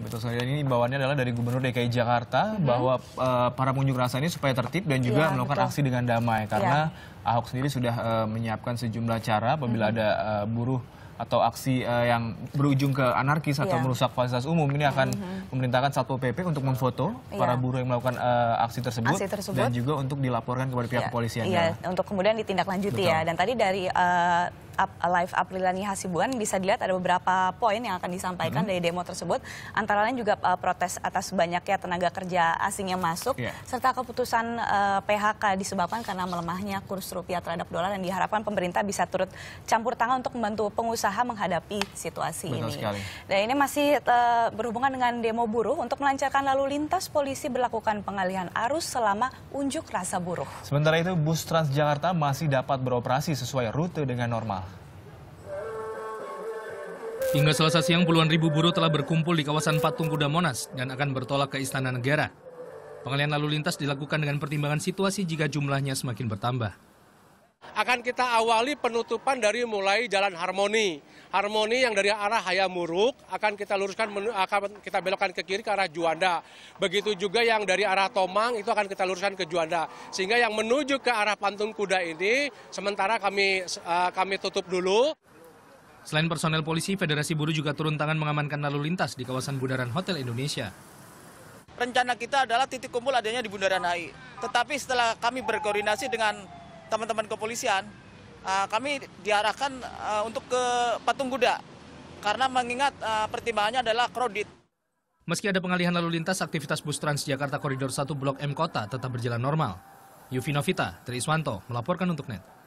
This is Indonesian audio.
Betul sekali. ini imbauannya adalah dari Gubernur DKI Jakarta -hmm. bahwa uh, para pengunjuk rasa ini supaya tertib dan juga ya, melakukan betul. aksi dengan damai iya. karena ya. Ahok sendiri sudah uh, menyiapkan sejumlah cara apabila -hmm. ada uh, buruh atau aksi uh, yang berujung ke anarkis yeah. atau iya. merusak fasilitas umum ini akan mm -hmm. memerintahkan satpol pp untuk memfoto yeah. para buruh yang melakukan uh, aksi, tersebut, aksi tersebut dan juga untuk dilaporkan kepada pihak yeah. kepolisian. yeah. Iya, untuk kemudian ditindaklanjuti ya. Betul. ya. Dan tadi dari uh, up, live Aprilani Hasibuan bisa dilihat ada beberapa poin yang akan disampaikan hmm. dari demo tersebut. Antara lain juga uh, protes atas banyaknya tenaga kerja asing yang masuk yeah. serta keputusan uh, PHK disebabkan karena melemahnya kurs rupiah terhadap dolar dan diharapkan pemerintah bisa turut campur tangan untuk membantu pengusaha menghadapi situasi Benar ini. Sekali. Dan ini masih uh, berhubungan dengan demo buruh untuk melancarkan lalu lintas polisi berlakukan pengalihan arus selama unjuk rasa buruh. Sementara itu bus Transjakarta masih dapat beroperasi sesuai rute dengan normal. Hingga selasa siang puluhan ribu buruh telah berkumpul di kawasan Patung Kuda Monas dan akan bertolak ke Istana Negara. Pengalian lalu lintas dilakukan dengan pertimbangan situasi jika jumlahnya semakin bertambah. Akan kita awali penutupan dari mulai Jalan Harmoni. Harmoni yang dari arah Hayamuruk akan kita luruskan akan kita belokkan ke kiri ke arah Juanda. Begitu juga yang dari arah Tomang itu akan kita luruskan ke Juanda. Sehingga yang menuju ke arah Pantun Kuda ini sementara kami eh, kami tutup dulu. Selain personel polisi, Federasi Buruh juga turun tangan mengamankan lalu lintas di kawasan Bundaran Hotel Indonesia. Rencana kita adalah titik kumpul adanya di Bundaran HI. Tetapi setelah kami berkoordinasi dengan teman-teman kepolisian, uh, kami diarahkan uh, untuk ke Patung Guda, karena mengingat uh, pertimbangannya adalah kredit. Meski ada pengalihan lalu lintas, aktivitas bus Transjakarta Koridor 1 Blok M Kota tetap berjalan normal. Yufi Novita, Triswanto, melaporkan untuk NET.